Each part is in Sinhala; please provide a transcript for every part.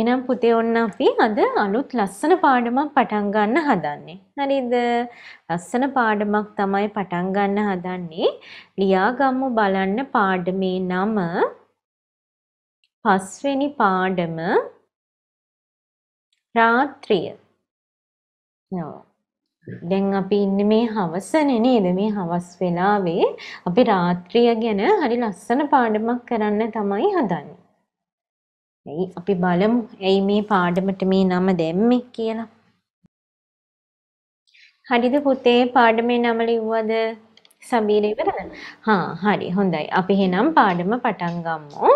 එනම් පුතේ ඔන්න අපි අද අලුත් ලස්සන පාඩමක් පටන් ගන්න හදන්නේ. හරිද? ලස්සන පාඩමක් තමයි පටන් ගන්න හදන්නේ. ලියාගම්මු බලන්න පාඩමේ නම පස්වෙනි පාඩම රාත්‍රිය. නෝ. දැන් අපි ඉන්නේ මේ හවසනේ නේද මේ හවස් වෙලාවේ අපි රාත්‍රිය ගැන හරි ලස්සන පාඩමක් කරන්න තමයි හදන්නේ. ඇයි අපි බලමු ඇයි මේ පාඩමට මේ නම දැම්මේ කියලා. හරිද පුතේ පාඩමේ නම ලිව්වද? සබීර ඉවරද? හා හරි හොඳයි. අපි එහෙනම් පාඩම පටන් ගමු.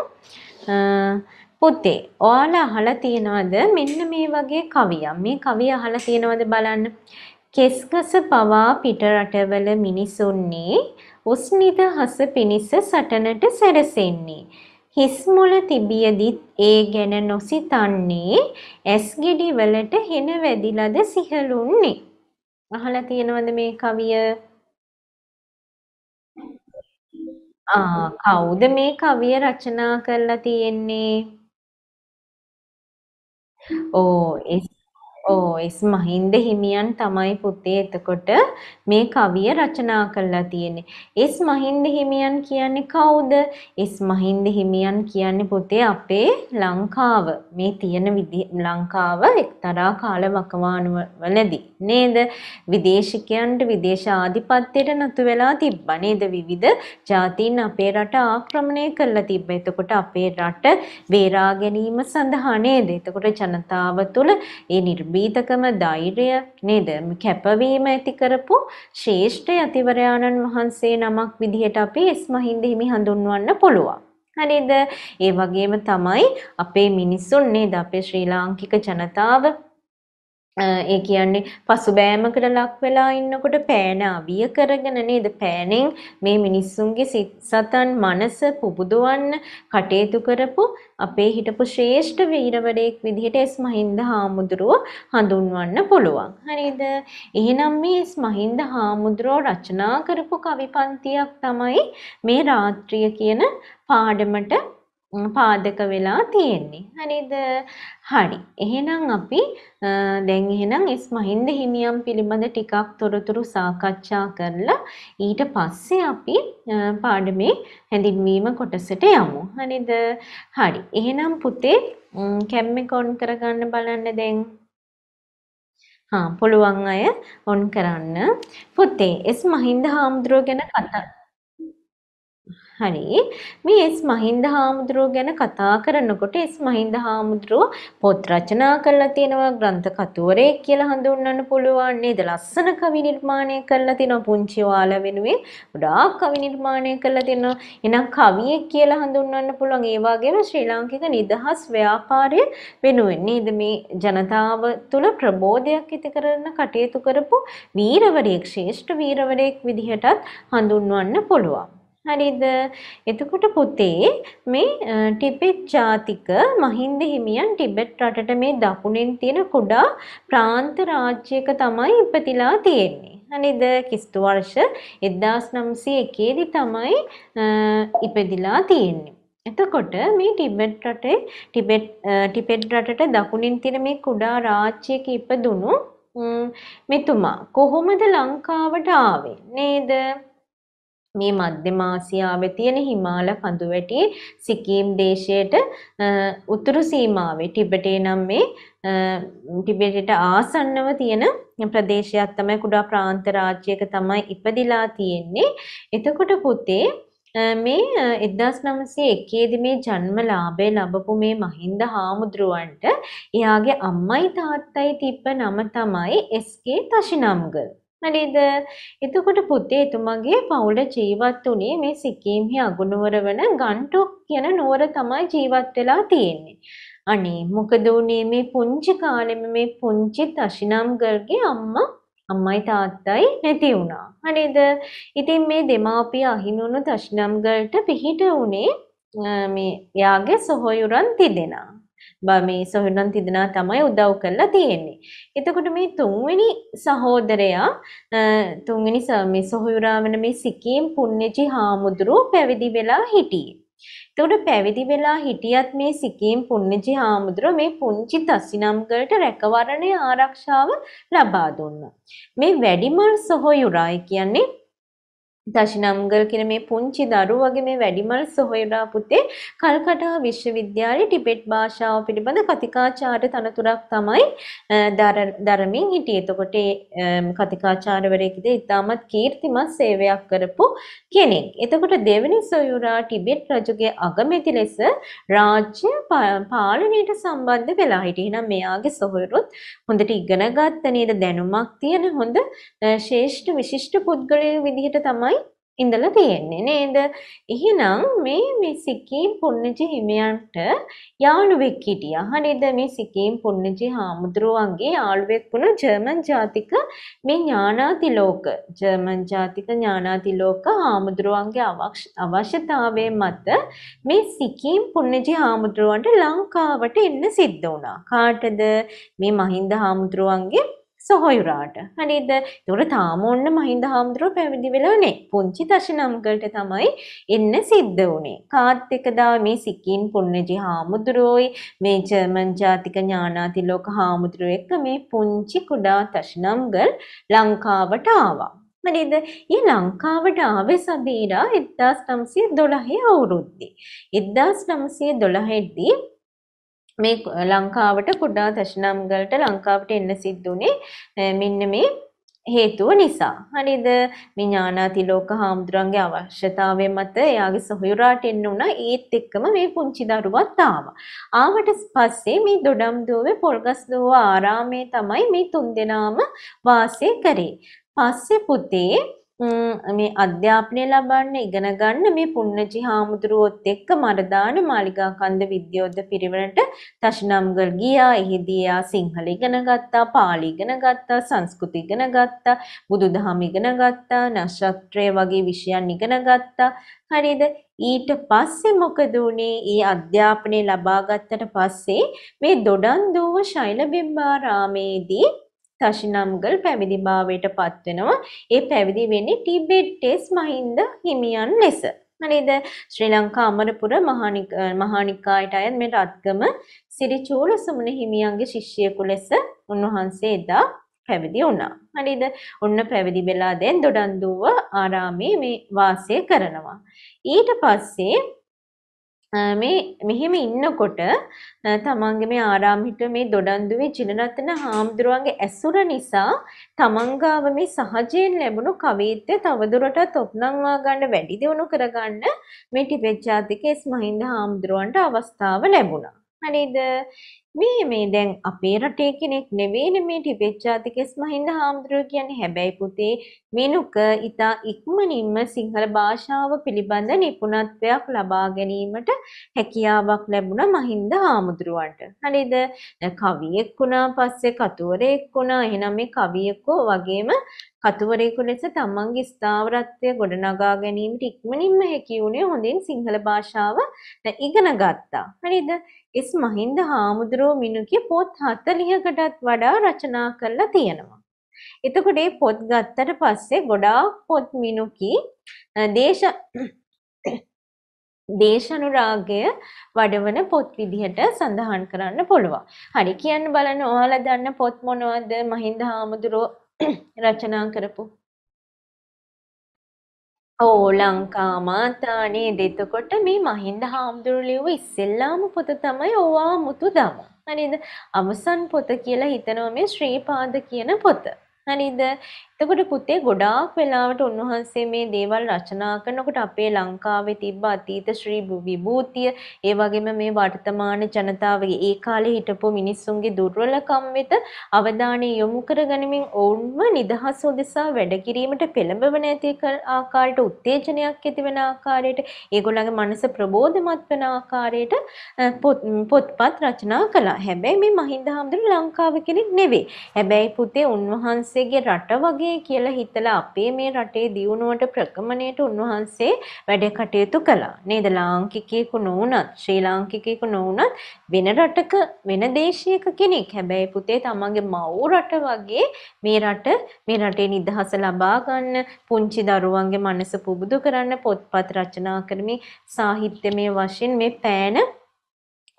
පුතේ ඔයාලා අහලා තියනවද මෙන්න මේ වගේ කවියක්. මේ කවිය අහලා තියනවද බලන්න. කෙස්ගස පවා පිට රටවල මිනිසුන්නේ උස්නිද හස පිනිස සටනට සැරසෙන්නේ හිස් මුල තිබියදිත් ඒ ගැන නොසිතන්නේ ඇස් ගෙඩි වලට හෙන වැදිලාද සිහලුන්නේ. අහලා තියෙනවද මේ කවිය? ආ කවුද මේ කවිය රචනා කරලා තියෙන්නේ? ඕ එස් ඕ එස් මහින්ද හිමියන් තමයි පුතේ එතකොට මේ කවිය රචනා කරලා තියෙන්නේ. එස් මහින්ද හිමියන් කියන්නේ කවුද? එස් මහින්ද හිමියන් කියන්නේ පුතේ අපේ ලංකාව. මේ තියෙන ලංකාව එක්තරා කාල වකවානුවලදී නේද? විදේශිකයන්ට විදේශ ආධිපත්‍යයට නතු වෙලා තිබ්බා නේද? විවිධ ජාතීන් අපේ රට ආක්‍රමණය කරලා තිබ්බා. එතකොට අපේ රට වේරා ගැනීම සඳහා නේද? එතකොට ජනතාව තුළ ඒ නිර්මාණ නිර්භීතකම ධෛර්යය නේද කැපවීම ඇති කරපු ශ්‍රේෂ්ඨ යතිවරයාණන් වහන්සේ නමක් විදිහට අපි එස් මහින්ද හිමි හඳුන්වන්න පුළුවන්. හරිද? ඒ වගේම තමයි අපේ මිනිසුන් නේද අපේ ශ්‍රී ලාංකික ජනතාව ඒ කියන්නේ පසුබෑමකට ලක් වෙලා ඉන්නකොට පෑන අවිය කරගෙන නේද පෑනෙන් මේ මිනිස්සුන්ගේ සිත් සතන් මනස පුබුදවන්න කටයුතු කරපු අපේ හිටපු ශ්‍රේෂ්ඨ වීරවරයෙක් විදිහට එස් මහින්ද හාමුදුරුව හඳුන්වන්න පුළුවන්. හරිද? එහෙනම් මේ එස් මහින්ද හාමුදුරුව රචනා කරපු කවි පන්තියක් තමයි මේ රාත්‍රිය කියන පාඩමට පාදක වෙලා තියෙන්නේ. හරිද? හරි. එහෙනම් අපි දැන් එහෙනම් එස් මහින්ද හිමියම් පිළිබඳ ටිකක් තොරතුරු සාකච්ඡා කරලා ඊට පස්සේ අපි පාඩමේ හැඳින්වීම කොටසට යමු. හරිද? හරි. එහෙනම් පුතේ කැම් එක ඔන් කරගන්න බලන්න දැන්. හා පුළුවන් අය ඔන් කරන්න. පුතේ එස් මහින්ද හාමුදුරුව ගැන කතා හරි මේ එස් මහින්ද හාමුදුරුව ගැන කතා කරනකොට එස් මහින්ද හාමුදුරුව පොත් රචනා කරලා තියෙනවා ග්‍රන්ථ කතුවරයෙක් කියලා හඳුන්වන්න පුළුවන් නේද ලස්සන කවි නිර්මාණය කරලා තිනවා පුංචි ඔයාලා වෙනුවෙන් ගොඩාක් කවි නිර්මාණය කරලා තිනවා එහෙනම් කවියෙක් කියලා හඳුන්වන්න පුළුවන් ඒ වගේම ශ්‍රී ලාංකික නිදහස් ව්‍යාපාරය වෙනුවෙන් නේද මේ ජනතාව තුළ ප්‍රබෝධයක් ඇති කරන කටයුතු කරපු වීරවරයෙක් ශ්‍රේෂ්ඨ වීරවරයෙක් විදිහටත් හඳුන්වන්න පුළුවන් හරිද? එතකොට පුතේ මේ ටිබෙට් ජාතික මහින්ද හිමියන් ටිබෙට් රටට මේ දකුණෙන් තියෙන කුඩා ප්‍රාන්ත රාජ්‍යයක තමයි ඉපතිලා තියෙන්නේ. හරිද? කිස්තු වර්ෂ 1901 තමයි ඉපදිලා තියෙන්නේ. එතකොට මේ ටිබෙට් රටේ ටිබෙට් ටිබෙට් රටට දකුණින් තියෙන මේ කුඩා රාජ්‍යයක ඉපදුණු මෙතුමා කොහොමද ලංකාවට ආවේ? නේද? මේ මධ්‍යම ආසියාවේ තියෙන හිමාල කඳුවැටියේ සිකිම් දේශයට උතුරු සීමාවේ ටිබෙටේ නම් මේ ටිබෙටට ආසන්නව තියෙන ප්‍රදේශයක් තමයි කුඩා ප්‍රාන්ත රාජ්‍යයක තමයි ඉපදිලා තියෙන්නේ. එතකොට පුතේ මේ 1901 මේ ජන්මලාභය ලැබපු මේ මහින්ද හාමුදුරුවන්ට එයාගේ අම්මයි තාත්තයි තිබ්බ නම තමයි SK තෂිනම්ගල්. හරිද? එතකොට පුතේ එතුමගේ පවුල ජීවත් වුණේ මේ සිකීම්හි අගනුවර වන ගන්ටොක් කියන නුවර තමයි ජීවත් වෙලා තියෙන්නේ. අනේ මොකද වුණේ මේ පුංචි කාලෙම මේ පුංචි තෂිනම්ගල්ගේ අම්මා අම්මයි තාත්තයි නැති වුණා. හරිද? ඉතින් මේ දෙමාපිය අහිමිවුණු තෂිනම්ගල්ට පිහිට වුණේ මේ යාගේ සොහොයුරන් තිදෙනා. මේ සොහොනන් තිදෙනා තමයි උදව් කරලා තියෙන්නේ. එතකොට මේ තුන්වෙනි සහෝදරයා තුන්වෙනි මේ සොහොයුරා වෙන මේ සිකීම් පුණ්‍යජි හාමුදුරුව පැවිදි වෙලා හිටියේ. එතකොට පැවිදි වෙලා හිටියත් මේ සිකීම් පුණ්‍යජි හාමුදුරුව මේ පුංචි තසිනම්ගලට රැකවරණය ආරක්ෂාව ලබා දුන්නා. මේ වැඩිමල් සොහොයුරා කියන්නේ දශිනම්ගල් කියන මේ පුංචි දරුවගේ මේ වැඩිමල් සොහොයුරා පුතේ කල්කටා විශ්වවිද්‍යාලයේ ටිබෙට් භාෂාව පිළිබඳ කතිකාචාර්ය තනතුරක් තමයි දරමින් හිටියේ. එතකොට කතිකාචාර්යවරයෙක් ඉතින් ඉතාමත් කීර්තිමත් සේවයක් කරපු කෙනෙක්. එතකොට දෙවෙනි සොයුරා ටිබෙට් රජුගේ අගමැති ලෙස රාජ්‍ය පාලනයට සම්බන්ධ වෙලා හිටියේ. එහෙනම් මෙයාගේ සොහොයුරුත් හොඳට ඉගෙන ගත්ත නේද දැනුමක් තියෙන හොඳ ශ්‍රේෂ්ඨ විශිෂ්ට පුද්ගලයෙකු විදිහට තමයි ඉඳලා තියෙන්නේ නේද? එහෙනම් මේ මේ සිකීම් පුණ්‍යජි හිමියන්ට යාළුවෙක් හිටියා. හරිද? මේ සිකීම් පුණ්‍යජි හාමුදුරුවන්ගේ යාළුවෙක් වුණ ජර්මන් ජාතික මේ ඥානාතිලෝක ජර්මන් ජාතික ඥානාතිලෝක හාමුදුරුවන්ගේ අවශ්‍යතාවය මත මේ සිකීම් පුණ්‍යජි හාමුදුරුවන්ට ලංකාවට එන්න සිද්ධ වුණා. කාටද? මේ මහින්ද හාමුදුරුවන්ගේ සොහොයුරාට හරිද තොර තාම ඔන්න මහින්ද හාමුදුරුව පැවිදි වෙලා නෑ පුංචි දශනම්ගලට තමයි එන්න සිද්ධ වුණේ කාත් එකදා මේ සිකින් පුන්නජි හාමුදුරුවෝයි මේ ජර්මන් ජාතික ඥානාතිලෝක හාමුදුරුව එක්ක මේ පුංචි කුඩා තශනම්ගල් ලංකාවට ආවා හරිද? ඊ ලංකාවට ආවේ සබීරා 1912 අවුරුද්දේ. 1912 දී මේ ලංකාවට කුඩා තශනාම්ගලට ලංකාවට එන්න සිද්ධුනේ මෙන්න මේ හේතුව නිසා. හරිද? මේ ඥානාතිලෝක හාමුදුරන්ගේ අවශ්‍යතාවය මත එයාගේ සොහොයුරාට එන්න උනා. ඒත් එක්කම මේ පුංචි දරුවත් ආවා. ආවට පස්සේ මේ දොඩම් දුවේ පොල්ගස් දුව ආරාමේ තමයි මේ තුන්දෙනාම වාසය කරේ. පස්සේ පුතේ මේ අධ්‍යාපනය ලබන්න ඉගෙන ගන්න මේ පුන්නජි හාමුදුරුවොත් එක්ක මරදාන මාලිගා කන්ද විද්‍යෝද්ධ පිරිවරට තෂ්නම්ගල් ගියා එහිදී එයා සිංහල ඉගෙන ගත්තා පාලි ඉගෙන ගත්තා සංස්කෘත ඉගෙන ගත්තා බුදුදහම ඉගෙන ගත්තා නක්ෂත්‍රය වගේ විෂයන් ඉගෙන ගත්තා හරිද ඊට පස්සේ මොකද වුනේ? ඊ අධ්‍යාපනය ලබා ගත්තට පස්සේ මේ දොඩන්දුව ශෛලබිම්බාරාමේදී දශිනම්ගල් පැවිදිභාවයට පත්වෙනවා. ඒ පැවිදි වෙන්නේ ටිබෙට්ටෙස් මහින්ද හිමියන් ලෙස. නේද ශ්‍රී ලංකා අමරපුර මහානිකායට අයත් මේ රත්ගම සිරිචූල සුමන හිමියන්ගේ ශිෂ්‍යයෙකු ලෙස උන්වහන්සේ එදා පැවිදි වුණා. හරිද? ඔන්න පැවිදි වෙලා දැන් දොඩන්දුව ආරාමයේ මේ වාසය කරනවා. ඊට පස්සේ මේ මෙහෙම ඉන්නකොට තමන්ගේ මේ ආරාමිට මේ දොඩන්දුවේ චිනරත්න හාමුදුරුවන්ගේ ඇසුර නිසා තමන්ගාව මේ සහජයෙන් ලැබුණු කවිත්වය තවදුරටත් ඔප්නංවා ගන්න වැඩි දියුණු කරගන්න මේ ටිබෙට් ජාතික එස් මහින්ද හාමුදුරුවන්ට අවස්ථාව ලැබුණා. හරිද? මේ මේ දැන් අපේ රටේ කෙනෙක් නෙවෙයිනේ මේ ටිබෙට් ජාතිකෙස් මහින්ද හාමුදුරුවෝ කියන්නේ හැබැයි පුතේ මිනුක ඉතා ඉක්මනින්ම සිංහල භාෂාව පිළිබඳ නිපුණත්වයක් ලබා ගැනීමට හැකියාවක් ලැබුණා මහින්ද හාමුදුරුවන්ට. හරිද? කවියෙක් වුණා පස්සේ කතුවරයෙක් වුණා. එහෙනම් මේ කවියෙක්ව වගේම කතුවරයෙකු ලෙස තමන්ගේ ස්ථාවරත්වය ගොඩනගා ගැනීමට ඉක්මනින්ම හැකි වුණේ හොඳින් සිංහල භාෂාව ඉගෙන ගත්තා. හරිද? එස් මහින්ද හාමුදුරුවෝ මිනුකේ පොත් 40කටත් වඩා රචනා කරලා තියෙනවා. එතකොට මේ පොත් ගත්තට පස්සේ ගොඩාක් පොත් මිනුකි දේශ දේශනුරාගය වඩවන පොත් විදිහට සඳහන් කරන්න පුළුවන්. හරි කියන්න බලන්න ඔයාලා දන්න පොත් මොනවද මහින්ද හාමුදුරුවෝ රචනා කරපු ඕ ලංකා මාතා නේද? එතකොට මේ මහින්ද හාමුදුරුවෝ ලිව්ව ඉස්සෙල්ලාම පොත තමයි ඕවා මුතු දම. හරිද? අවසන් පොත කියලා හිතනවා මේ ශ්‍රීපාද කියන පොත. හරිද? එතකොට පුතේ ගොඩාක් වෙලාවට උන්වහන්සේ මේ දේවල් රචනා කරනකොට අපේ ලංකාවේ තිබ්බ අතීත ශ්‍රී විභූතිය, ඒ වගේම මේ වර්තමාන ජනතාවගේ ඒ කාලේ හිටපු මිනිස්සුන්ගේ දුර්වලකම් වෙත අවධානය යොමු කරගනිමින් ඔවුන්ව නිදහස උදෙසා වැඩ කිරීමට පෙළඹවන ඇති ආකාරයට උත්තේජනයක් ඇති වෙන ආකාරයට, ඒගොල්ලන්ගේ මනස ප්‍රබෝධමත් වෙන ආකාරයට පොත්පත් රචනා කළා. හැබැයි මේ මහින්ද හාමුදුරුවෝ ලංකාවේ කෙනෙක් නෙවෙයි. හැබැයි පුතේ උන්වහන්සේගේ රට වගේ වගේ කියලා හිතලා අපේ මේ රටේ දියුණුවට ප්‍රගමණයට උන්වහන්සේ වැඩ කටයුතු කළා. නේද? ලාංකිකයෙකු නොවුනත්, ශ්‍රී ලාංකිකයෙකු නොවුනත් වෙන රටක වෙන දේශයක කෙනෙක්. හැබැයි පුතේ තමන්ගේ මව් රට වගේ මේ රට මේ රටේ නිදහස ලබා ගන්න, පුංචි දරුවන්ගේ මනස පුබුදු කරන්න පොත්පත් රචනා කරමින් සාහිත්‍යමය වශයෙන් මේ පෑන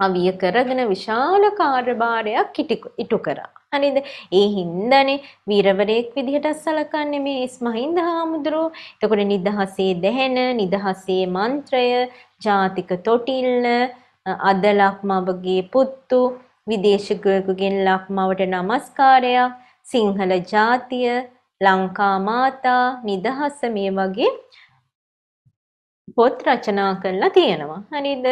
අවිය කරගෙන විශාල කාර්යභාරයක් ඉටු කරා. හරිද? ඒ හින්දානේ වීරවරයෙක් විදිහට සලකන්නේ මේ ඉස්මහින්ද හාමුදුරුවෝ. එතකොට නිදහසේ දැහැන, නිදහසේ මන්ත්‍රය, ජාතික තොටිල්ල, අද ලක්මවගේ පුත්තු, විදේශිකයෙකුගෙන් ලක්මවට নমස්කාරයක්, සිංහල ජාතිය, ලංකා මාතා, නිදහස මේ වගේ පොත් රචනා කරලා තියෙනවා. හරිද?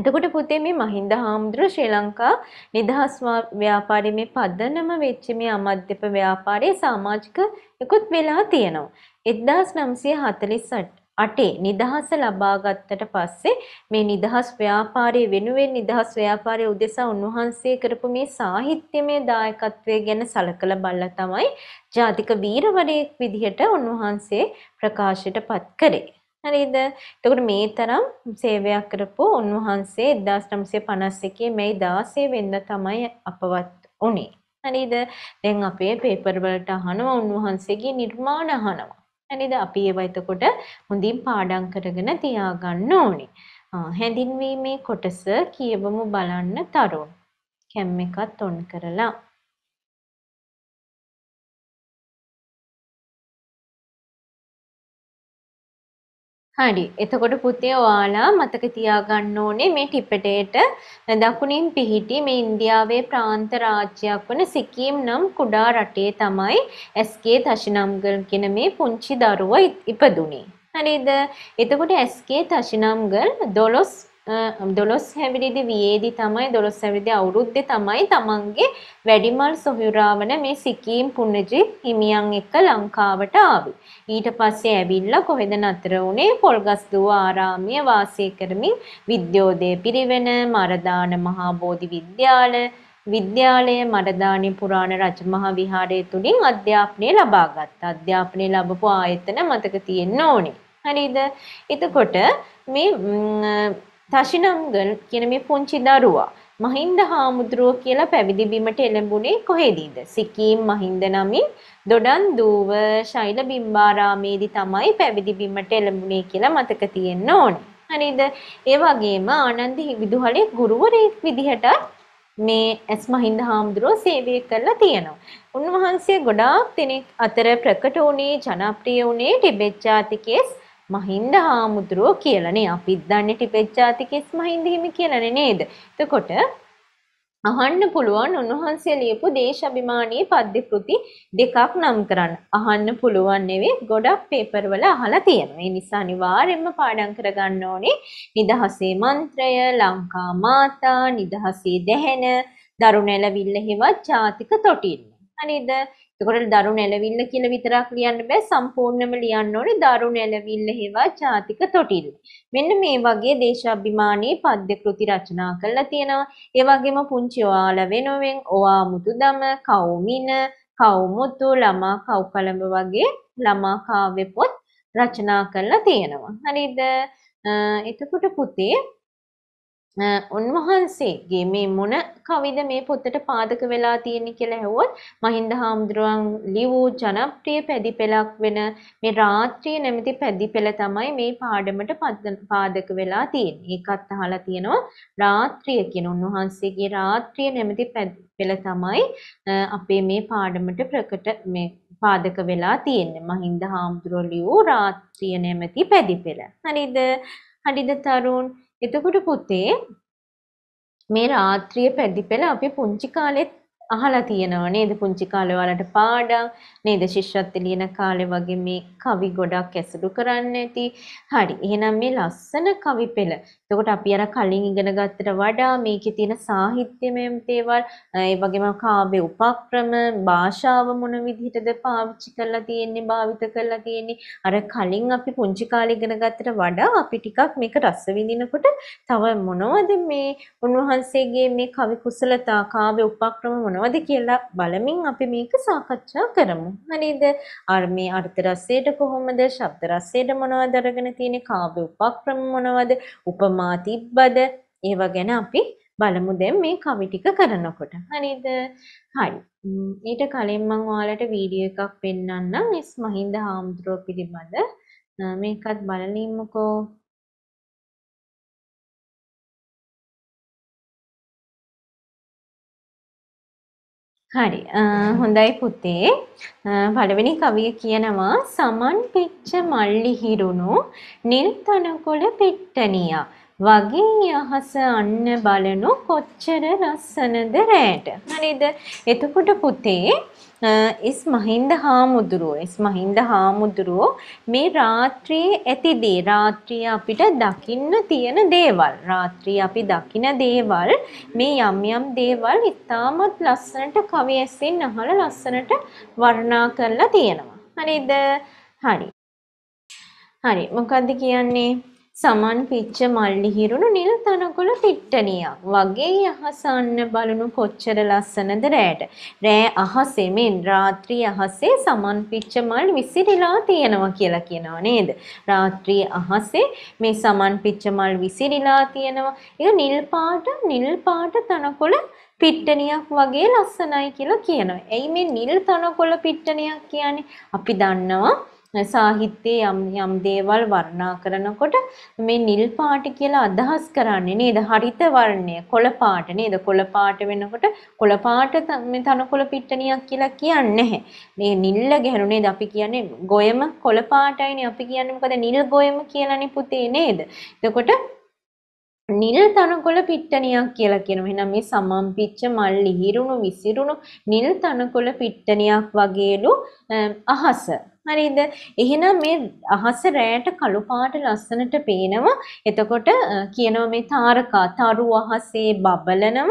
එතකොට පුතේ මේ මහින්ද හාමුදුරුව ශ්‍රී ලංකා නිදහස් ව්‍යාපාරයේ මේ පදනම වෙච්ච මේ අමද්‍යප ව්‍යාපාරයේ සමාජික ඉක්ුත් වෙලා තියෙනවා. 1948 නිදහස ලබා ගත්තට පස්සේ මේ නිදහස් ව්‍යාපාරයේ වෙනුවෙන් නිදහස් ව්‍යාපාරයේ උදෙසා උන්වහන්සේ කරපු මේ සාහිත්‍යමය දායකත්වය ගැන සලකලා බලලා තමයි ජාතික වීරවරයෙක් විදිහට උන්වහන්සේ ප්‍රකාශයටපත් කරේ. හරිද? එතකොට මේ තරම් සේවයක් කරපු උන්වහන්සේ 1951 මේ 16 වෙනිදා තමයි අපවත් උනේ. හරිද? දැන් අපේ පේපර් වලට අහනවා උන්වහන්සේගේ නිර්මාණ අහනවා. හරිද? අපි ඒව එතකොට හොඳින් පාඩම් කරගෙන තියාගන්න ඕනේ. හැඳින්වීමේ කොටස කියවමු බලන්න තරුණ. කැම් එකත් ඔන් කරලා හරි. එතකොට පුතේ ඔයාලා මතක තියාගන්න ඕනේ මේ ටිපෙටේට දකුණින් පිහිටි මේ ඉන්දියාවේ ප්‍රාන්ත රාජ්‍යයක් වන සිකිම් නම් කුඩා රටේ තමයි SK දශනම්ගල් කියන මේ පුංචි දරුවා ඉපදුනේ. හරිද? එතකොට SK දශනම්ගල් 12 දොළොස් හැවිරිදි වියේදී තමයි දොළොස් හැවිරිදි අවුරුද්දේ තමයි තමන්ගේ වැඩිමල් සොහොයුරාවන මේ සිකීම් පුණජි හිමියන් එක්ක ලංකාවට ආවේ. ඊට පස්සේ ඇවිල්ලා කොහෙද නතර වුණේ පොල්ගස්දුව ආරාමයේ වාසය කරමින් විද්‍යෝදය පිරිවෙන මරදාන මහා බෝධි විද්‍යාල විද්‍යාලය මඩදානි පුරාණ රජමහා විහාරය තුලින් අධ්‍යාපනය ලබා ගත්තා. අධ්‍යාපනය ලැබපු ආයතන මතක තියෙන්න ඕනේ. හරිද? එතකොට මේ තශිනම්ගන් කියන මේ පුංචි දරුවා මහින්ද හාමුදුරුව කියලා පැවිදි බිමට එළඹුණේ කොහේදීද? සිකීම් මහින්ද නමින් දොඩන් දූව ශෛල බිම්බාරාමේදී තමයි පැවිදි බිමට එළඹුණේ කියලා මතක තියෙන්න ඕනේ. හරිද? ඒ වගේම ආනන්ද විදුහලේ ගුරුවරයෙක් විදිහට මේ ඇස් මහින්ද හාමුදුරුව සේවය කරලා තියෙනවා. උන්වහන්සේ ගොඩාක් දෙනෙක් අතර ප්‍රකට වුණේ ජනප්‍රිය වුණේ ටිබෙට් ජාතිකයේ මහින්ද හාමුදුරුවෝ කියලනේ අපිත් දන්නේ ටිපෙච්චාතිකෙස් මහින්ද හිමි කියලනේ නේද? එතකොට අහන්න පුළුවන් උන්වහන්සේ ලියපු දේශාභිමානී පද්‍ය කෘති දෙකක් නම් කරන්න. අහන්න පුළුවන් නෙවෙයි ගොඩක් පේපර් වල අහලා තියෙනවා. ඒ නිසා අනිවාර්යයෙන්ම පාඩම් කරගන්න ඕනේ. නිදහසේ මන්ත්‍රය, ලංකා මාතා, නිදහසේ දැහැන, දරුණැලවිල්ල හෙවත් ජාතික තොටිල්ල. හරිද? එතකොට දරුණ එළවිල්ල කියලා විතරක් ලියන්න බෑ සම්පූර්ණයම ලියන්න ඕනේ දරුණ එළවිල්ල හේවා ජාතික තොටිල්ල. මෙන්න මේ වගේ දේශාභිමානී පද්‍ය කෘති රචනා කරලා තියෙනවා. ඒ වගේම පුංචි ඔයාල වෙනුවෙන් ඔවා මුතුදම, කවුමින, කවුමුතු, ළමා කව්කලඹ වගේ ළමා කාව්‍ය පොත් රචනා කරලා තියෙනවා. හරිද? එතකොට පුතේ උන්වහන්සේගේ මේ මොන කවිද මේ පොත්තට පාදක වෙලා තියෙන්නේ කියලා ඇහුවොත් මහින්ද හාමුදුරුවන් ලියූ ජනප්‍රිය පැදිපෙළක් වෙන මේ රාත්‍රිය නැමැති පැදිපෙළ තමයි මේ පාඩමට පාදක වෙලා තියෙන්නේ. ඒකත් අහලා තියෙනවා රාත්‍රිය කියන උන්වහන්සේගේ රාත්‍රිය නැමැති පැදිපෙළ තමයි අපේ මේ පාඩමට ප්‍රකට මේ පාදක වෙලා තියෙන්නේ. මහින්ද හාමුදුරුවෝ ලියූ රාත්‍රිය නැමැති පැදිපෙළ. හරිද? හරිද තරුණ? එතකොට පුතේ මේ රාත්‍රියේ පැදිපෙළ අපි පුංචි කාලෙත් අහලා තියෙනවා නේද පුංචි කාලේ ඔයාලට පාඩම් නේද ශිෂ්‍යත්ව ලියන කාලේ වගේ මේ කවි ගොඩක් ඇසුරු කරන්න ඇති. හරි. එහෙනම් මේ ලස්සන කවි පෙළ. එතකොට අපි අර කලින් ඉගෙන ගත්තට වඩා මේකේ තියෙන සාහිත්‍යමය දේවල්, ඒ වගේම කාව්‍ය උපක්‍රම, භාෂාව මොන විදිහටද පාවිච්චි කරලා තියෙන්නේ, භාවිත කරලා තියෙන්නේ. අර කලින් අපි පුංචි කාලේ ඉගෙන ගත්තට වඩා අපි ටිකක් මේක රස විඳිනකොට තව මොනවද මේ උන්වහන්සේගේ මේ කවි කුසලතා, කාව්‍ය උපක්‍රම මොන මොනවද කියලා බලමින් අපි මේක සාකච්ඡා කරමු. හරිද? අර මේ අර්ථ රසයට කොහොමද? ශබ්ද රසයට මොනවද අරගෙන තියෙන්නේ? කාව්‍ය උපක්‍රම මොනවද? උපමා තිබ්බද? ඒවා ගැන අපි බලමු දැන් මේ කවි ටික කරනකොට. හරිද? හරි. ඊට කලින් මම ඔයාලට වීඩියෝ එකක් පෙන්වන්නම්. ඉස් මහින්ද හාමුදුරුව පිළිබඳ මේකත් බලනින්මකෝ. හරි හොඳයි පුතේ පළවෙනි කවිය කියනවා සමන් පිච්ච මල්ලි හිරුණු නිල් තනකොළ පිට්ටනියා වගේ අහස අන්න බලනු කොච්චර ලස්සනද රෑට හරිද එතකොට පුතේ ඉස් මහින්ද හාමුදුරුව ඉස් මහින්ද හාමුදුරුව මේ රාත්‍රියේ ඇතිදී රාත්‍රිය අපිට දකින්න තියෙන දේවල් රාත්‍රිය අපි දකින දේවල් මේ යම් යම් දේවල් ඉතාමත් ලස්සනට කවි ඇසින් අහලා ලස්සනට වර්ණනා කරලා තියෙනවා හරිද හරි හරි මොකද්ද කියන්නේ සමන් පිච්ච මල්ලි හිරුණු නිල් තනකොළ පිට්ටනියක් වගේ අහසන්න බලුණු කොච්චර ලස්සනද රෑට රෑ අහසෙමින් රාත්‍රී අහසේ සමන් පිච්ච මල් විසිරිලා තියෙනවා කියලා කියනවා නේද රාත්‍රී අහසේ මේ සමන් පිච්ච මල් විසිරිලා තියෙනවා ඒක නිල් පාට නිල් පාට තනකොළ පිට්ටනියක් වගේ ලස්සනයි කියලා කියනවා එයි මේ නිල් තනකොළ පිට්ටනියක් කියන්නේ අපි දන්නවා සාහිත්‍යයේ යම් යම් දේවල් වර්ණනා කරනකොට මේ නිල් පාට කියලා අදහස් කරන්නේ නේද? හරිත වර්ණය, කොළ පාට නේද? කොළ පාට වෙනකොට කොළ පාට මේ තනකොළ පිට්ටනියක් කියලා කියන්නේ නැහැ. මේ නිල්ල ගැහණු නේද? අපි කියන්නේ ගොයම කොළ පාටයිනේ. අපි කියන්නේ මොකද? නිල් ගොයම කියලානේ පුතේ නේද? එතකොට නිල් තනකොළ පිට්ටනියක් කියලා කියනවා. එහෙනම් මේ සමම්පිච්ච මල් ලිහිරුණු විසිරුණු නිල් තනකොළ පිට්ටනියක් වගේලු අහස හරිද? එහෙනම් මේ අහස රෑට කළු පාට ලස්සනට පේනවා. එතකොට කියනවා මේ තාරකා තරු අහසේ බබලනම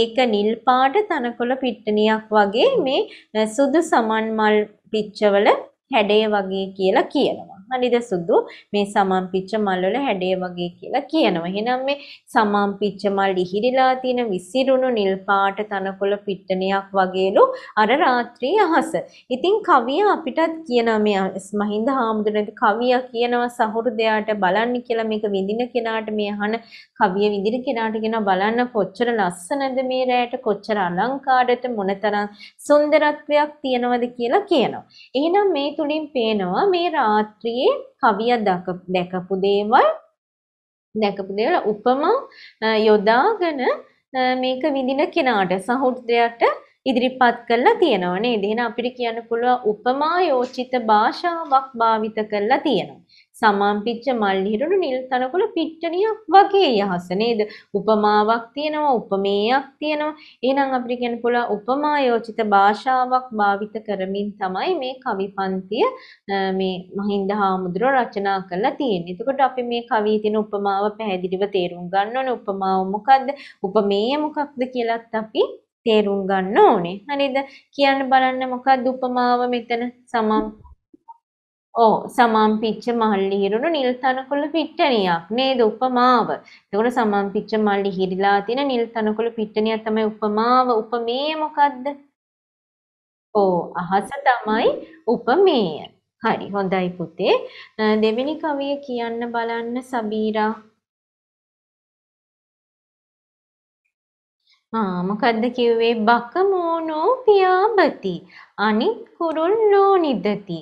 ඒක නිල් පාට තනකොළ පිට්ටනියක් වගේ මේ සුදු සමන් මල් පිච්චවල හැඩය වගේ කියලා කියනවා. නිදසුදු මේ සමම්පිච්ච මල්වල හැඩය වගේ කියලා කියනවා. එහෙනම් මේ සමම්පිච්ච මල් ඉහිරිලා තියෙන විසිරුණු නිල් පාට තනකොළ පිට්ටනියක් වගේලු අර රාත්‍රී අහස. ඉතින් කවිය අපිටත් කියනවා මේ මහින්ද හාමුදුරනේ කවිය කියනවා සහෘදයාට බලන්න කියලා මේක විඳින කෙනාට මේ අහන කවිය විඳින කෙනාට කියනවා බලන්න කොච්චර ලස්සනද මේ රැයට කොච්චර අලංකාරද මොනතරම් සුන්දරත්වයක් තියනවද කියලා කියනවා. එහෙනම් මේ තුලින් පේනවා මේ රාත්‍රියේ ගියේ කවිය දැකපු දේවල් දැකපු දේවල් උපමා යොදාගෙන මේක විඳින කෙනාට සහෘදයට ඉදිරිපත් කරලා තියෙනවා නේද? එහෙනම් අපිට කියන්න පුළුවන් උපමා යෝචිත භාෂාවක් භාවිත කරලා තියෙනවා. සමාම්පිච්ච මල්හිරුණු නිල් තනකොළ පිට්ටනියක් වගේ යහස නේද? උපමාවක් තියෙනවා, උපමේයක් තියෙනවා. එහෙනම් අපිට කියන්න පුළුවන් උපමායෝචිත භාෂාවක් භාවිත කරමින් තමයි මේ කවි පන්තිය මේ මහින්ද හාමුදුරුව රචනා කරලා තියෙන්නේ. එතකොට අපි මේ කවියේ තියෙන උපමාව පැහැදිලිව තේරුම් ගන්න ඕනේ. උපමාව මොකක්ද? උපමේය මොකක්ද කියලාත් අපි තේරුම් ගන්න ඕනේ. හරිද? කියන්න බලන්න මොකක්ද උපමාව මෙතන සමම් ඕ සමම්පිච්ච මල්ලි හිරුණු නිල් තනකොළ පිට්ටනියක් නේද උපමාව. එතකොට සමම්පිච්ච මල්ලි හිරිලා තියෙන නිල් තනකොළ පිට්ටනිය තමයි උපමාව. උපමේය මොකද්ද? ඕ අහස තමයි උපමේය. හරි හොඳයි පුතේ. දෙවෙනි කවිය කියන්න බලන්න සබීරා. මොකද්ද කිව්වේ බකමෝනෝ පියාඹති අනිත් කුරුල්ලෝ නිදති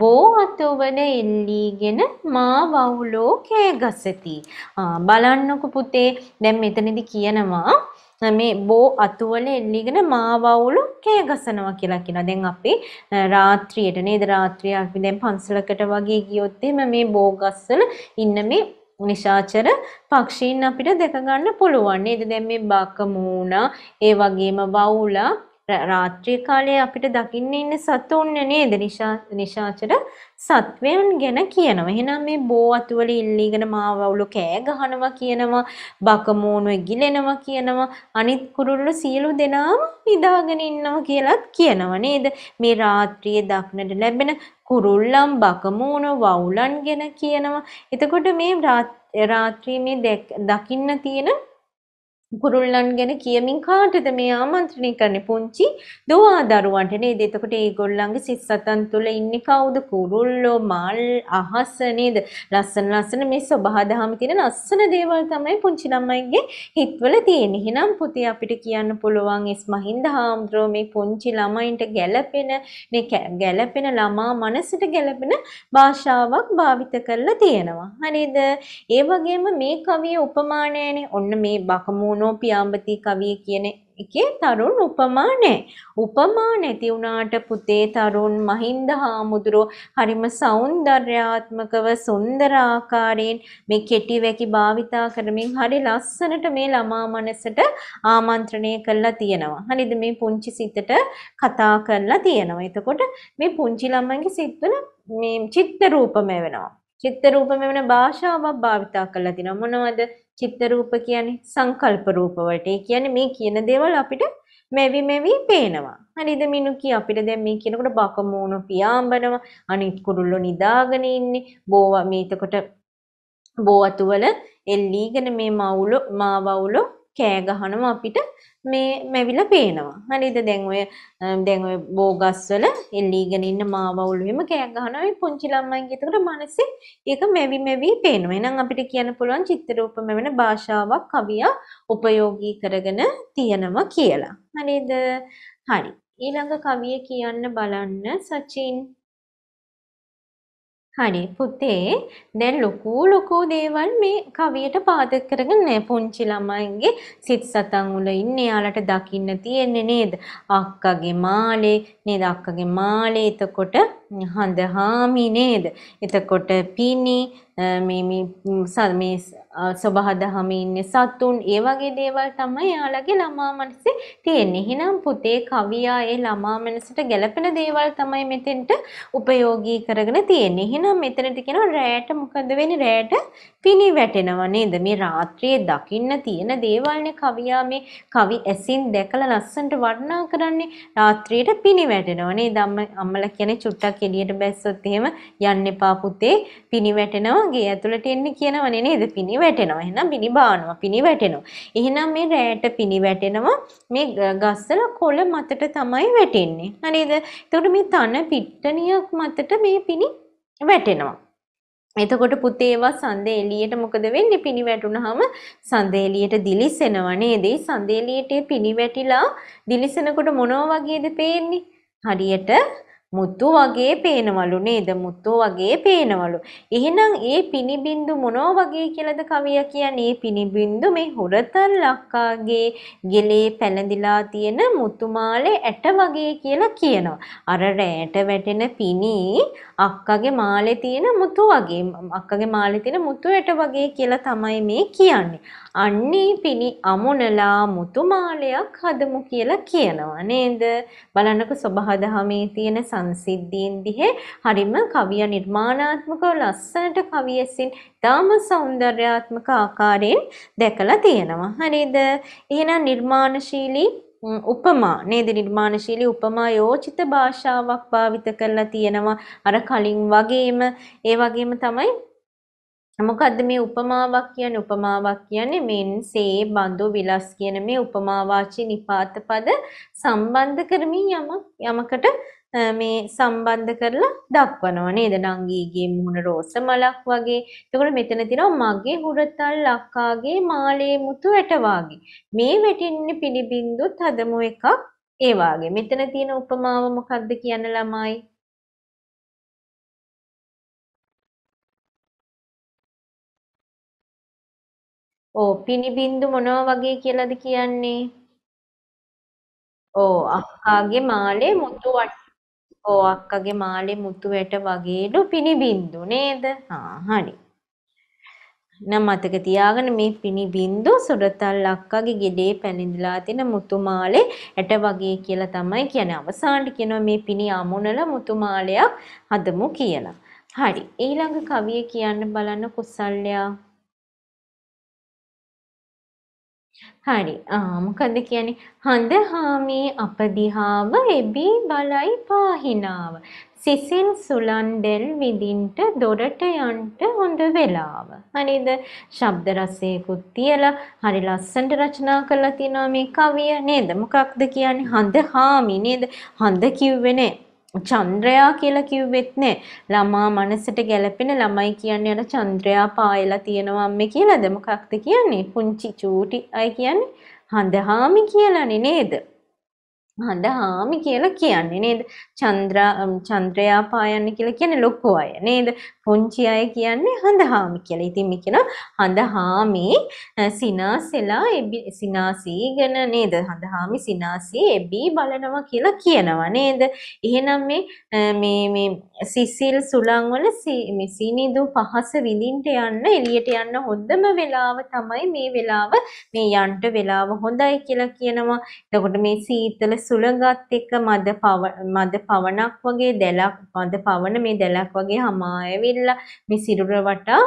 බෝ අතවල එල්ලීගෙන මා වවුලෝ කෑගසති බලන්නකු පුතේ දැන් මෙතනදි කියනවා මේ බෝ අතුවල එල්ලීගෙන මා වවුලු කෑගසනවා කියලා කියනවා. දැන් අපි රාත්‍රියට නේද රාත්‍රිය අපි දැන් පන්සලකට වගේ ගියොත් එහෙම මේ බෝ ගස්වල ඉන්න මේ නිශාචර පක්ෂීන් අපිට දැක ගන්න පුළුවන් නේද? දැන් මේ බකමූණා, ඒ වගේම වවුලා, රාත්‍රී කාලයේ අපිට දකින්න ඉන්න සතුන් නේද නිශාචර සත්වයන් ගැන කියනවා. එහෙනම් මේ බෝ අතු වල ඉල්ලීගෙන මාවවුලු කෑ ගහනවා කියනවා, බකමූණු ගිලෙනවා කියනවා, අනිත් කුරුල්ලෝ සියලු දෙනාම නිදාගෙන ඉන්නවා කියලාත් කියනවා නේද? මේ රාත්‍රියේ දක්නට ලැබෙන කුරුල්ලන් බකමූණ වවුලන් ගැන කියනවා. එතකොට මේ රාත්‍රියේ මේ දකින්න තියෙන කුරුල්ලන් ගැන කියමින් කාටද මේ ආමන්ත්‍රණය කරන්නේ පුංචි දුවා දරුවන්ට නේද? එතකොට ඒගොල්ලන්ගේ සිත් සතන් තුළ ඉන්නේ කවුද? කුරුල්ලෝ, මල්, අහස නේද? ලස්සන ලස්සන මේ සබහාදහම තියෙන ලස්සන දේවල් තමයි පුංචි ළමයිගේ හිතවල තියෙන්නේ. එහෙනම් පුතේ අපිට කියන්න පුළුවන් එස් මහින්ද හාමුදුරුවෝ මේ පුංචි ළමයින්ට ගැළපෙන නේ ගැළපෙන ළමා මනසට ගැළපෙන භාෂාවක් භාවිත කරලා තියෙනවා. හරිද? ඒ වගේම මේ කවියේ උපමානයනේ ඔන්න මේ බකමූ මොනෝ පියාඹති කවිය කියන එකේ තරුණ උපමා නැහැ. උපමා නැති වුණාට පුතේ තරුණ මහින්ද හාමුදුරුව හරිම సౌందర్యාත්මකව සුන්දර ආකාරයෙන් මේ කෙටි වැකි භාවිතා කරමින් හරි ලස්සනට මේ ළමා මනසට ආමන්ත්‍රණය කරලා තියෙනවා. හරිද මේ පුංචි සිතට කතා කරලා තියෙනවා. එතකොට මේ පුංචි ළමයින්ගේ සිත්වල මේ චිත්ත රූපම වෙනවා. චිත්ත රූපම වෙන භාෂාවක් භාවිතා කරලා තිනවා. මොනවද? චිත්ත රූප කියන්නේ සංකල්ප රූප වලට. ඒ කියන්නේ මේ කියන දේවල් අපිට මෙවි මෙවි පේනවා. හරිද මිනුකි අපිට දැන් මේ කියනකොට බක මූණ පියාඹනවා. අනිත් කුරුල්ලෝ නිදාගෙන ඉන්නේ. බෝවා මේතකොට බෝවතු වල එල්ලීගෙන මේ මවුලෝ මාවවුලෝ කෑ ගහනවා අපිට මේ මැවිලා පේනවා. හරිද? දැන් ඔය දැන් ඔය බෝගස් වල එල්ලීගෙන ඉන්න මාවවුල් වෙම කෑක් ගහනවා. මේ පුංචි ළමයින්ගේ එතකොට මනසේ ඒක මැවි මැවි පේනවා. එහෙනම් අපිට කියන්න පුළුවන් චිත්‍ර රූපම වෙන භාෂාවක් කවියා උපයෝගී කරගෙන තියෙනවා කියලා. හරිද? හරි. ඊළඟ කවිය කියන්න බලන්න සචින් හරි පුතේ දැන් ලොකු ලොකු දේවල් මේ කවියට පාදක කරගෙන නෑ පුංචි ළමයින්ගේ සිත් සතන් වල ඉන්නේ යාලට දකින්න තියෙන්නේ නේද අක්කගේ මාලේ නේද අක්කගේ මාලේ එතකොට හඳ හාමි නේද එතකොට පිනි මේ මේ සබහදහමින් සත්තුන් ඒ වගේ දේවල් තමයි යාළගේ ළමා මනසේ තියෙන්නේ. එහෙනම් පුතේ කවියා ඒ ළමා මනසට ගැළපෙන දේවල් තමයි මෙතෙන්ට උපයෝගී කරගෙන තියෙන්නේ. එහෙනම් මෙතනට කියනවා රැයට මොකද වෙන්නේ? රැයට පිළිවැටෙනවා නේද මේ රාත්‍රියේ දකින්න තියෙන දේවල්නේ කවියා මේ කවි ඇසින් දැකලා ලස්සනට වර්ණනා කරන්නේ රාත්‍රියට පිළිවැටෙනවා නේද අම්මලා කියන්නේ චුට්ටක් එළියට බැස්සොත් එහෙම යන්න එපා පුතේ පිළිවැටෙනවා ගේ ඇතුළට එන්න කියනවනේ නේද පිළිවැටෙනවා එහෙනම් පිළිබානවා පිළිවැටෙනවා එහෙනම් මේ රැයට පිළිවැටෙනවා මේ ගස්සල කොළ මතට තමයි වැටෙන්නේ හරිද එතකොට මේ තන පිට්ටනියක් මතට මේ පිණි වැටෙනවා එතකොට පුතේවා සඳේ එළියට මොකද වෙන්නේ පිනිවැටුනහම සඳේ එළියට දිලිසෙනව නේද? සඳේ එළියට පිනිවැටිලා දිලිසෙනකොට මොනව වගේද පේන්නේ? හරියට මුතු වගේ පේනවලු නේද? මුතු වගේ පේනවලු. එහෙනම් ඒ පිනිබින්දු මොනව වගේ කියලාද කවිය කියන්නේ? ඒ පිනිබින්දු මේ හොරතල් ලක්කාගේ ගෙලේ පැලඳිලා තියෙන මුතුමාලේ ඇට වගේ කියලා කියනවා. අර රැට වැටෙන පිනි අක්කගේ මාලේ තියෙන මුතු වගේ අක්කගේ මාලේ තියෙන මුතුයට වගේ කියලා තමයි මේ කියන්නේ. අන්නේ පිනි අමුණලා මුතු මාලයක් හදමු කියලා කියනවා නේද? බලන්නකෝ සබහදහමේ තියෙන සංසිද්ධීන් දිහේ හරිම කවිය නිර්මාණාත්මකව ලස්සනට කවියසින් ඊටාම సౌందర్యාත්මක ආකාරයෙන් දැකලා තියෙනවා. හරිද? එහෙනම් නිර්මාණශීලී උපමා නේද නිර්මාණශීලී උපමා යෝජිත භාෂාවක් භාවිත කරලා තියෙනවා අර කලින් වගේම ඒ වගේම තමයි මොකද්ද මේ උපමාවක් කියන්නේ උපමාවක් කියන්නේ මෙන් සේ බඳු විලස් කියන මේ උපමාවාචී නිපාත පද සම්බන්ධ කරමින් යමක් යමකට මේ සම්බන්ධ කරලා දක්වනවා නේද නංගීගේ මුහුණ රෝස මලක් වගේ. එතකොට මෙතන තියෙනවා මගේ හුරතල් ලක්කාගේ මාලේ මුතු ඇටවාගේ. මේ වැටෙන්නේ පිළිබිඳුත් හදමු එකක් ඒ වාගේ. මෙතන තියෙන උපමාව මොකක්ද කියන ළමයි? ඕ පිනිබින්දු මොනවා වගේ කියලාද කියන්නේ? ඕ අක්කාගේ මාලේ මුතු වට ඕ අක්කගේ මාලේ මුතු වැට වගේලු පිනිබින්දු නේද? ආ හරි. නම් මතක තියාගන්න මේ පිනිබින්දු සුරතල් අක්කගේ ගෙඩේ පැලිඳලා තියෙන මුතු මාලේ ඇට වගේ කියලා තමයි කියන්නේ. අවසානට කියනවා මේ පිනි අමුණල මුතු මාලයක් හදමු කියලා. හරි. ඊළඟ කවිය කියන්න බලන්න කුසල්යා හරි. මොකද්ද කියන්නේ? හඳ හාමේ අපදිහාව එබී බලයි පාහිනාව. සිසිල් සුලන් දෙල් විදින්ට දොරට යන්ට හොඳ වෙලාව. හරිද? ශබ්ද රසයකුත් තියලා හරි ලස්සනට රචනා කරලා තිනවා මේ කවිය නේද? මොකක්ද කියන්නේ? හඳ හාමි නේද? හඳ කිව්වේ නෑ. චන්ද්‍රයා කියලා කිව්වෙත් නෑ. ළමා මනසට ගැළපෙන ළමයි කියන්නේ අර චන්ද්‍රයා පායලා තියෙනවා අම්මේ කියලාද මොකක්ද කියන්නේ? පුංචි චූටි අය කියන්නේ හඳහාමි කියලානේ නේද? හඳහාමි කියලා කියන්නේ නේද? චන්ද්‍රා චන්ද්‍රයා පායන්න කියලා කියන්නේ ලොකු අය නේද? පුංචි අය කියන්නේ හඳහාමි කියලා. ඉතින් මේ කියන හඳහාමි සිනාසෙලා සිනාසීගෙන නේද? හඳහාමි සිනාසී එබී බලනවා කියලා කියනවා නේද? එහෙනම් මේ මේ මේ සිසිල් සුළං වල මේ සීනිදු පහස විඳින්න යන්න එළියට යන්න හොඳම වෙලාව තමයි මේ වෙලාව මේ යන්න වෙලාව හොඳයි කියලා කියනවා. එතකොට මේ සීතල සුළඟත් එක්ක මද පව මද පවණක් වගේ දැලක් මද පවණ මේ දැලක් වගේ හමාය වෙලා මේ සිරුර වටා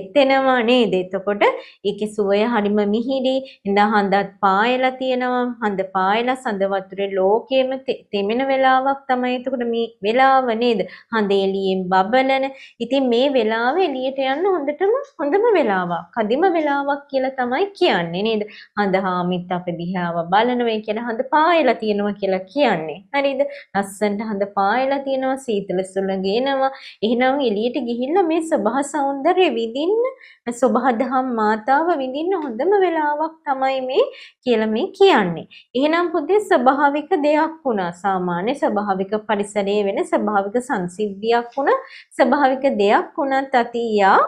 එතෙනවා නේද? එතකොට ඒකේ සුවය හරිම මිහිරි. ඉඳ හඳත් පායලා තියෙනවා. හඳ පායලා සඳ වතුරේ ලෝකයේම තෙමෙන වෙලාවක් තමයි එතකොට මේ වෙලාව නේද? හඳ එළියෙන් බබලන. ඉතින් මේ වෙලාව එළියට යන්න හොඳටම හොඳම වෙලාවක්. කදිම වෙලාවක් කියලා තමයි කියන්නේ නේද? හඳ හාමිත් අප දිහාව බලනවා කියලා හඳ පායලා තියෙනවා කියලා කියන්නේ. හරිද? ලස්සනට හඳ පායලා තියෙනවා. සීතල සුළඟ එනවා. එහෙනම් එළියට ගිහිල්ලා මේ සබහ සෞන්දර්යය ස්වභාවය විඳින්න සබහදහම් මාතාව විඳින්න හොඳම වෙලාවක් තමයි මේ කියලා මේ කියන්නේ. එහෙනම් පුතේ ස්වභාවික දෙයක් වුණා. සාමාන්‍ය ස්වභාවික පරිසරයේ වෙන ස්වභාවික සංසිද්ධියක් වුණා. ස්වභාවික දෙයක් වුණත් අතියා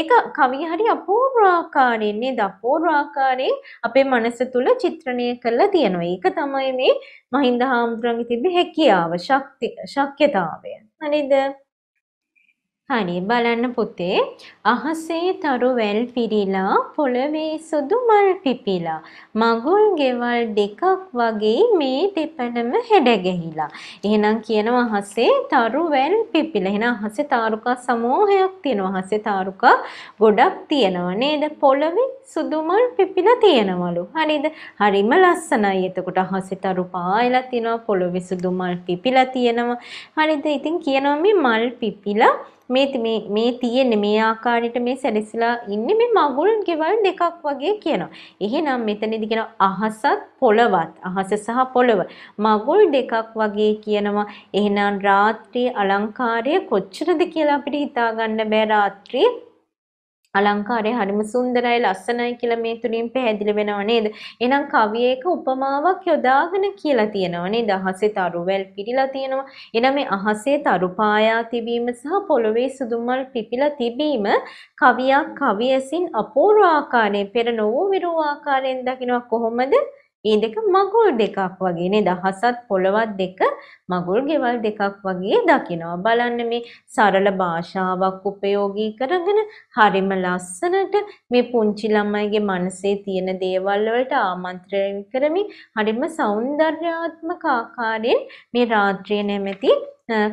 ඒක කවිය හරි අපූර්වාකාරයෙන් නේද අපූර්වාකාරයෙන් අපේ මනස තුල චිත්‍රණය කරලා තියෙනවා. ඒක තමයි මේ මහින්ද හාමුදුරන්ගේ තිබ්බ හැකියාව, ශක්තිය, ශක්්‍යතාවය. හරිද? හරි බලන්න පුතේ අහසේ තරු වැල් පිරීලා පොළවේ සුදු මල් පිපිලා මගුල් ගෙවල් දෙකක් වගේ මේ දෙපළම හැඩ ගැහිලා එහෙනම් කියනවා අහසේ තරු වැල් පිපිලා එහෙනම් අහසේ තාරුකා සමූහයක් තියෙනවා අහසේ තාරුකා ගොඩක් තියෙනවා නේද පොළවේ සුදු මල් පිපිලා තියෙනවලු හරිද හරිම ලස්සනයි එතකොට අහසේ තරු පායලා තියෙනවා පොළවේ සුදු මල් පිපිලා තියෙනවා හරිද ඉතින් කියනවා මේ මල් පිපිලා මේ මේ මේ තියෙන්නේ මේ ආකාරයට මේ සැරිසලා ඉන්නේ මේ මගුල් ගෙවල් දෙකක් වගේ කියනවා. එහෙනම් මෙතනදී කියනවා අහසත් පොළවත් අහස සහ පොළව මගුල් දෙකක් වගේ කියනවා. එහෙනම් රාත්‍රී අලංකාරය කොච්චරද කියලා අපිට හිතා ගන්න බෑ රාත්‍රී අලංකාරය හරිම සුන්දරයි ලස්සනයි කියලා මේ තුලින් පැහැදිලි වෙනව නේද? එහෙනම් කවියේක උපමාවක් යොදාගෙන කියලා තියෙනව නේද? අහසේ තරුවැල් පිරීලා තියෙනවා. එහෙනම් මේ අහසේ තරු පායා තිබීම සහ පොළවේ සුදුමල් පිපිලා තිබීම කවියා කවියසින් අපූර්ව ආකාරයෙන් පෙර නොවූ විරූ ආකාරයෙන් දකිනවා කොහොමද? ඒ දෙක මගුල් දෙකක් වගේ නේද? හසත් පොළවත් දෙක මගුල් ගෙවල් දෙකක් වගේ දකිනවා. බලන්න මේ සරල භාෂාවක් උපයෝගී කරගෙන හරිම ලස්සනට මේ පුංචි ළමයිගේ මනසේ තියෙන දේවල් වලට ආමන්ත්‍රණය කරමින් හරිම సౌందర్యාත්මක ආකාරයෙන් මේ රාත්‍රිය නැමැති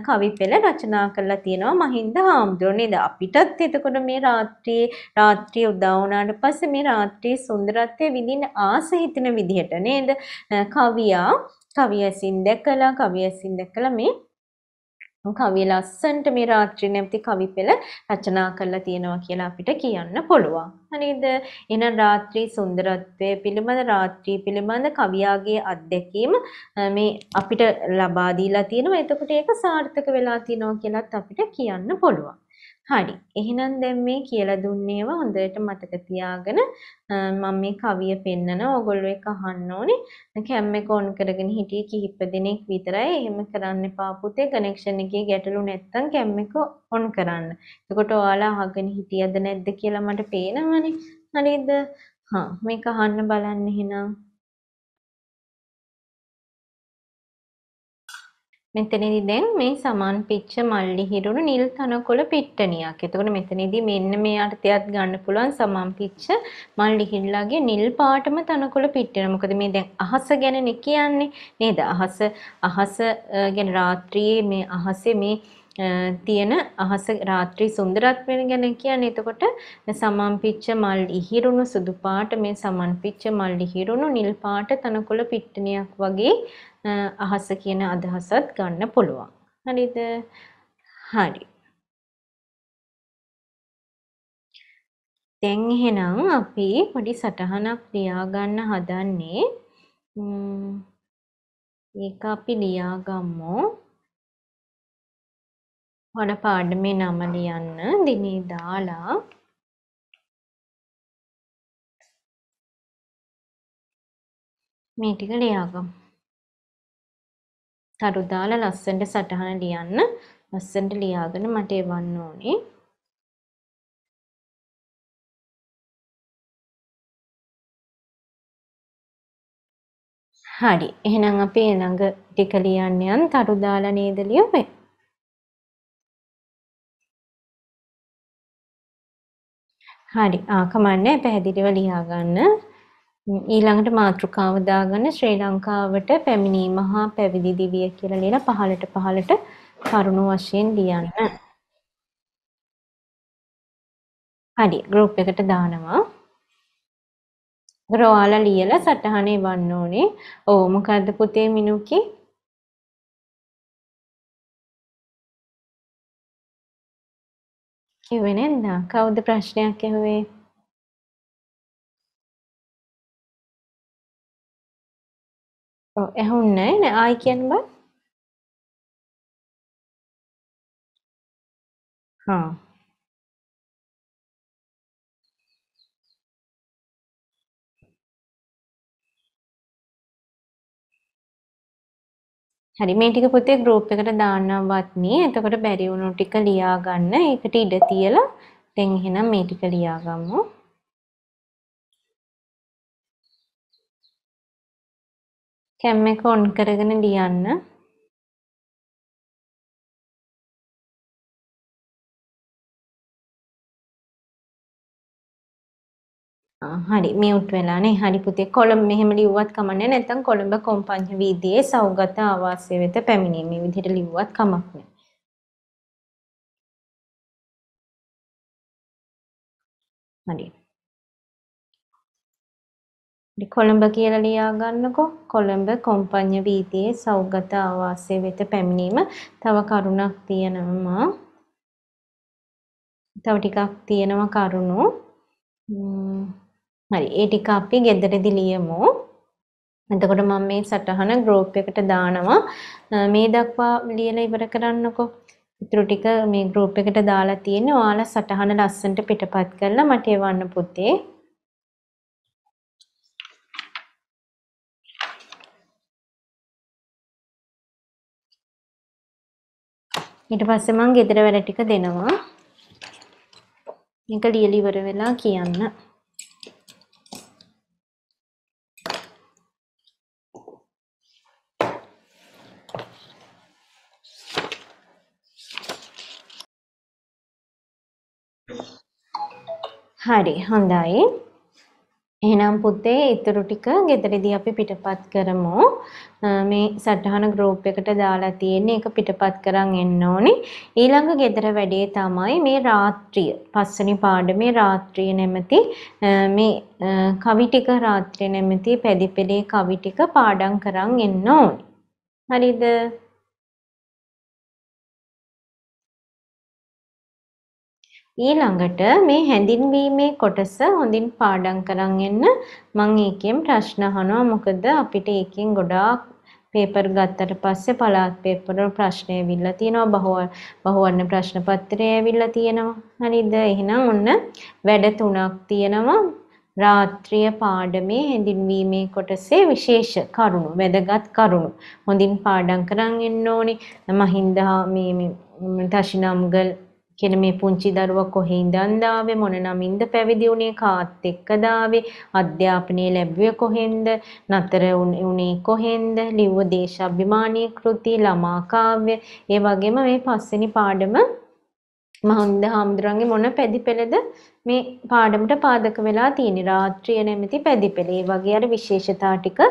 කවි පෙළ රචනා කරලා තියෙනවා මහින්ද හාමුදුරුවෝ නේද අපිටත් එතකොට මේ රාත්‍රියේ රාත්‍රිය උදා වුණාට පස්සේ මේ රාත්‍රියේ සුන්දරත්වය විඳින්න ආස හිතෙන විදිහට නේද කවියා කවියසින් දැකලා කවියසින් දැකලා මේ කවි ලස්සන්ට මේ රාත්‍රී නැමැති කවි පෙළ රචනා කරලා තියෙනවා කියලා අපිට කියන්න පුළුවන්. හරිද? එහෙනම් රාත්‍රී සුන්දරත්වය පිළිබඳ රාත්‍රී පිළිබඳ කවියාගේ අත්දැකීම මේ අපිට ලබා දීලා තියෙනවා. එතකොට ඒක සාර්ථක වෙලා තියෙනවා කියලත් අපිට කියන්න පුළුවන්. හරි. එහෙනම් දැන් මේ කියලා දුන්නේව හොඳට මතක තියාගෙන මම මේ කවිය පෙන්නන ඕගොල්ලෝ එක අහන්න ඕනේ. කැම් එක ඔන් කරගෙන හිටියේ කිහිප දිනක් විතරයි. එහෙම කරන්න එපා පුතේ. කනෙක්ෂන් එකේ ගැටලු නැත්තම් කැම් එක ඔන් කරන්න. එතකොට ඔයාලා අහගෙන හිටියද නැද්ද කියලා මට පේනවනේ. හරිද? හා මේක අහන්න බලන්න එහෙනම්. මෙතනදි දැන් මේ සමාන් පිච්ච මල්ලි හිරුණු නිල් තනකොළ පිට්ටනියක්. එතකොට මෙතනදී මෙන්න මේ අර්ථයත් ගන්න පුළුවන් සමාන් පිච්ච මල්ලි හිරුලාගේ නිල් පාටම තනකොළ පිට්ටන. මොකද මේ දැන් අහස ගැනනේ කියන්නේ නේද? අහස අහස ගැන රාත්‍රියේ මේ අහසේ මේ තියෙන අහස රාත්‍රී සුන්දරත්වය ගැන කියන්නේ එතකොට සමන්පිච්ච මල් ඉහිරුණු සුදු පාට මේ සමන්පිච්ච මල් ඉහිරුණු නිල් පාට තනකොළ පිට්ටනියක් වගේ අහස කියන අදහසත් ගන්න පුළුවන්. හරිද? හරි. දැන් එහෙනම් අපි පොඩි සටහනක් ලියා ගන්න හදන්නේ. මේක අපි ලියාගමු. වන පාඩමේ නම ලියන්න දිනේ දාලා මේ ටික ලියාගමු. තරු දාලා ලස්සනට සටහන ලියන්න. ලස්සනට ලියාගෙන මට එවන්න ඕනේ. හරි. එහෙනම් අපි ඊළඟ ටික ලියන්න යන් තරු දාලා නේද ලියුවේ? හරි. ආ කමන්නේ පැහැදිලිව ලියා ගන්න. ඊළඟට මාතෘකාව දාගෙන ශ්‍රී ලංකාවට පැමිණීම හා පැවිදි දිවිය කියලා ලියලා පහලට පහලට කරුණු වශයෙන් ලියන්න. හරි ගෲප් එකට දානවා. රෝවාලා ලියලා සටහනේ වන්න ඕනේ. ඕ මොකද්ද පුතේ මිනුකේ? කිව්වේ නැන්දා කවුද ප්‍රශ්නයක් ඇහුවේ? ඔව් ඇහුන්නේ නෑ නෑ ආයි කියන්න බෑ හා හරි මේ ටික පුතේ ගෲප් එකට දාන්නම් වත්නි. එතකොට බැරි වුණු ටික ලියා ගන්න. ඒකට ඉඩ තියලා දැන් එහෙනම් මේ ටික ලියා ගමු. කැම් එක ඔන් කරගෙන ලියන්න. හරි මියුට් වෙලානේ හරි පුතේ කොළඹ මෙහෙම ලිව්වත් කමන්නේ නැත්නම් කොළඹ කොම්පඤ්ඤ වීදියේ සෞගත ආවාසය වෙත පැමිණීම මේ විදිහට ලිව්වත් කමක් නැහැ. හරි කොළඹ කියලා ලියාගන්නකෝ කොළඹ කොම්පඤ්ඤ වීදියේ සෞගත ආවාසය වෙත පැමිණීම තව කරුණක් තියෙනවා තව ටිකක් තියෙනවා කරුණු හරි ඒ ටික අපි ගෙදරදී ලියමු එතකොට මම මේ සටහන ගෲප් එකට දානවා මේ දක්වා ලියලා ඉවර කරන්නකෝ ඉතුරු ටික මේ ගෲප් එකට දාලා තියෙන්නේ ඔයාලා සටහන ලස්සනට පිටපත් කරලා මට එවන්න පුතේ ඊට පස්සේ මම ගෙදර වැඩ ටික දෙනවා. මේක ලියලි ඉවර වෙලා කියන්න. හරි හොඳයි. එහෙනම් පුතේ ඊටු ටික ගෙදරදී අපි පිටපත් කරමු. මේ සටහන ගෲප් එකට දාලා තියෙන එක පිටපත් කරන් එන්න ඕනේ. ඊළඟ ගෙදර වැඩේ තමයි මේ රාත්‍රිය. පස්වෙනි පාඩමේ රාත්‍රිය නැමැති මේ කවි ටික රාත්‍රිය නැමැති පැදිපෙලේ කවි ටික පාඩම් කරන් එන්න ඕනේ. හරිද? ඊළඟට මේ හැඳින්වීමේ කොටස හොඳින් පාඩම් කරන් එන්න මම ඒකෙන් ප්‍රශ්න අහනවා මොකද අපිට ඒකෙන් ගොඩාක් පේපර් ගත්තට පස්සේ පළාත් පේපර් වල ප්‍රශ්න ඇවිල්ලා තියෙනවා බහුව බහුවර්ණ ප්‍රශ්න පත්‍රය ඇවිල්ලා තියෙනවා හරිද එහෙනම් ඔන්න වැඩ තුනක් තියෙනවා රාත්‍රිය පාඩමේ හැඳින්වීමේ කොටසේ විශේෂ කරුණු වැදගත් කරුණු හොඳින් පාඩම් කරන් එන්න ඕනේ මහින්දා මේ තෂිනා මුගල් කියන මේ පුංචි දරුවා කොහේ ඉඳන්ද ආවේ මොන නමින්ද පැවිදි වුණේ කාත් එක්කද ආවේ අධ්‍යාපනය ලැබුවේ කොහෙන්ද නතර වුණේ කොහෙන්ද ලිව්ව දේශාභිමානී කෘති ළමා කාව්‍ය ඒ වගේම මේ පස්වෙනි පාඩම මහින්ද හාමුදුරන්ගේ මොන පැදිපෙළද මේ පාඩමට පාදක වෙලා තියෙන රාත්‍රිය නැමැති පැදිපෙළ. ඒ වගේ අර විශේෂතා ටික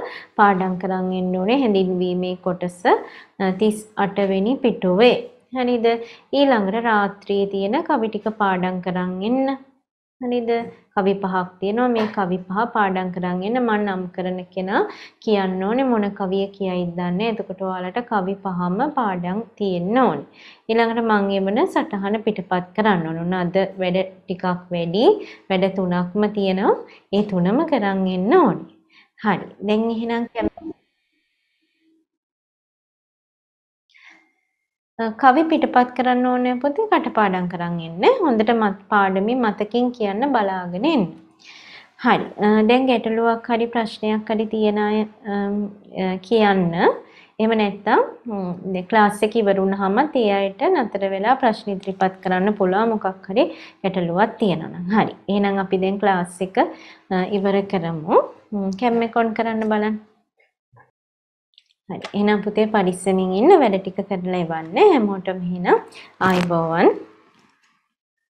පාඩම් කරන් එන්න ඕනේ හැඳින්වීමේ කොටස 38 වෙනි පිටුවේ. හරිද? ඊළඟට රාත්‍රියේ තියෙන කවි ටික පාඩම් කරන් එන්න. හරිද? කවි පහක් තියෙනවා. මේ කවි පහ පාඩම් කරන් එන්න මම නම් කරන කෙනා කියන්න ඕනේ මොන කවිය කියයිද දන්නේ. එතකොට ඔයාලට කවි පහම පාඩම් තියෙන්න ඕනේ. ඊළඟට මම එමන සටහන පිටපත් කරන්න ඕන. අද වැඩ ටිකක් වැඩි. වැඩ තුනක්ම තියෙනවා. ඒ තුනම කරන් එන්න ඕනේ. හරි. දැන් එහෙනම් කැමති කවි පිටපත් කරන්න ඕනේ පොතේ කටපාඩම් කරන් ඉන්න. හොඳට මත් පාඩමේ මතකින් කියන්න බලාගෙන ඉන්න. හරි. දැන් ගැටලුවක් හරි ප්‍රශ්නයක් හරි තියෙන අය කියන්න. එහෙම නැත්නම් ක්ලාස් එක ඉවර වුණාම තේ අයට නතර වෙලා ප්‍රශ්න ඉදිරිපත් කරන්න පුළුවන් මොකක් හරි ගැටලුවක් තියෙනවා නම්. හරි. එහෙනම් අපි දැන් ක්ලාස් එක ඉවර කරමු. කැම් එක කරන්න බලන්න. හරි එහෙනම් පුතේ පරිස්සමින් ඉන්න වැඩ ටික කරලා එවන්න හැමෝටම එහෙනම් ආයුබෝවන්